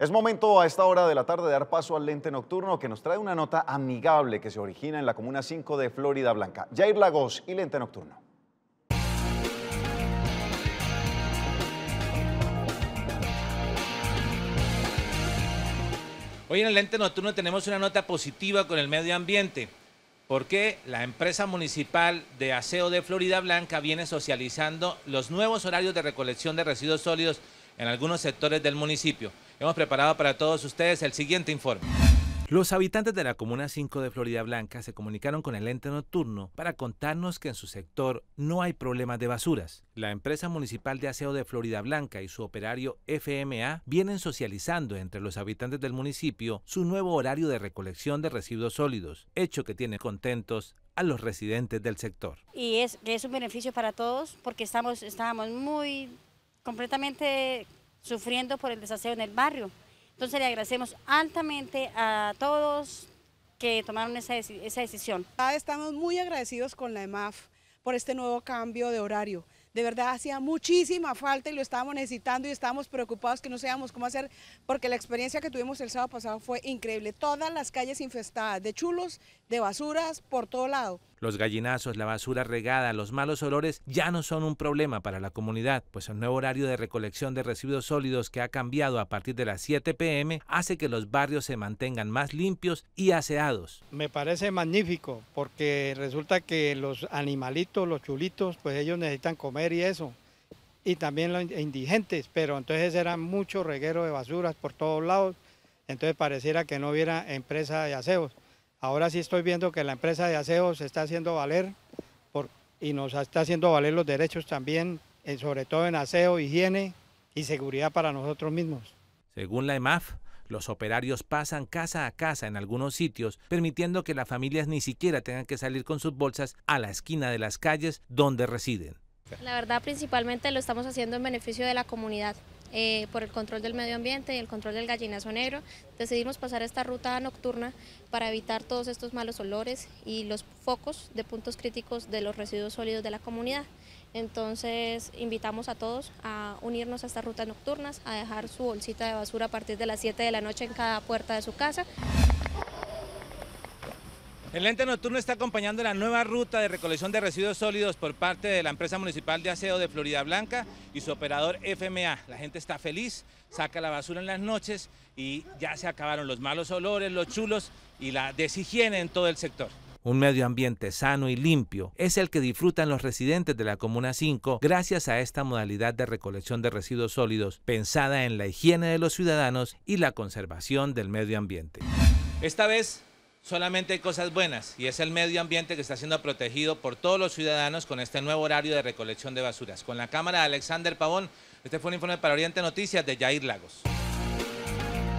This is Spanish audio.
Es momento a esta hora de la tarde de dar paso al lente nocturno que nos trae una nota amigable que se origina en la Comuna 5 de Florida Blanca. Jair Lagos y lente nocturno. Hoy en el lente nocturno tenemos una nota positiva con el medio ambiente porque la empresa municipal de aseo de Florida Blanca viene socializando los nuevos horarios de recolección de residuos sólidos en algunos sectores del municipio. Hemos preparado para todos ustedes el siguiente informe. Los habitantes de la Comuna 5 de Florida Blanca se comunicaron con el ente nocturno para contarnos que en su sector no hay problemas de basuras. La empresa municipal de aseo de Florida Blanca y su operario FMA vienen socializando entre los habitantes del municipio su nuevo horario de recolección de residuos sólidos, hecho que tiene contentos a los residentes del sector. Y es, es un beneficio para todos porque estamos, estábamos muy completamente sufriendo por el desaseo en el barrio. Entonces le agradecemos altamente a todos que tomaron esa, esa decisión. Estamos muy agradecidos con la EMAF por este nuevo cambio de horario. De verdad hacía muchísima falta y lo estábamos necesitando y estábamos preocupados que no seamos cómo hacer porque la experiencia que tuvimos el sábado pasado fue increíble. Todas las calles infestadas de chulos, de basuras, por todo lado. Los gallinazos, la basura regada, los malos olores ya no son un problema para la comunidad, pues el nuevo horario de recolección de residuos sólidos que ha cambiado a partir de las 7 pm hace que los barrios se mantengan más limpios y aseados. Me parece magnífico porque resulta que los animalitos, los chulitos, pues ellos necesitan comer y eso y también los indigentes, pero entonces eran mucho reguero de basuras por todos lados, entonces pareciera que no hubiera empresa de aseos. Ahora sí estoy viendo que la empresa de aseo se está haciendo valer y nos está haciendo valer los derechos también, eh, sobre todo en aseo, higiene y seguridad para nosotros mismos. Según la EMAF, los operarios pasan casa a casa en algunos sitios, permitiendo que las familias ni siquiera tengan que salir con sus bolsas a la esquina de las calles donde residen. La verdad, principalmente lo estamos haciendo en beneficio de la comunidad. Eh, por el control del medio ambiente y el control del gallinazo negro, decidimos pasar esta ruta nocturna para evitar todos estos malos olores y los focos de puntos críticos de los residuos sólidos de la comunidad. Entonces invitamos a todos a unirnos a estas rutas nocturnas, a dejar su bolsita de basura a partir de las 7 de la noche en cada puerta de su casa. El ente nocturno está acompañando la nueva ruta de recolección de residuos sólidos por parte de la empresa municipal de aseo de Florida Blanca y su operador FMA. La gente está feliz, saca la basura en las noches y ya se acabaron los malos olores, los chulos y la deshigiene en todo el sector. Un medio ambiente sano y limpio es el que disfrutan los residentes de la Comuna 5 gracias a esta modalidad de recolección de residuos sólidos pensada en la higiene de los ciudadanos y la conservación del medio ambiente. Esta vez solamente hay cosas buenas y es el medio ambiente que está siendo protegido por todos los ciudadanos con este nuevo horario de recolección de basuras. Con la cámara de Alexander Pavón, este fue un informe para Oriente Noticias de Jair Lagos.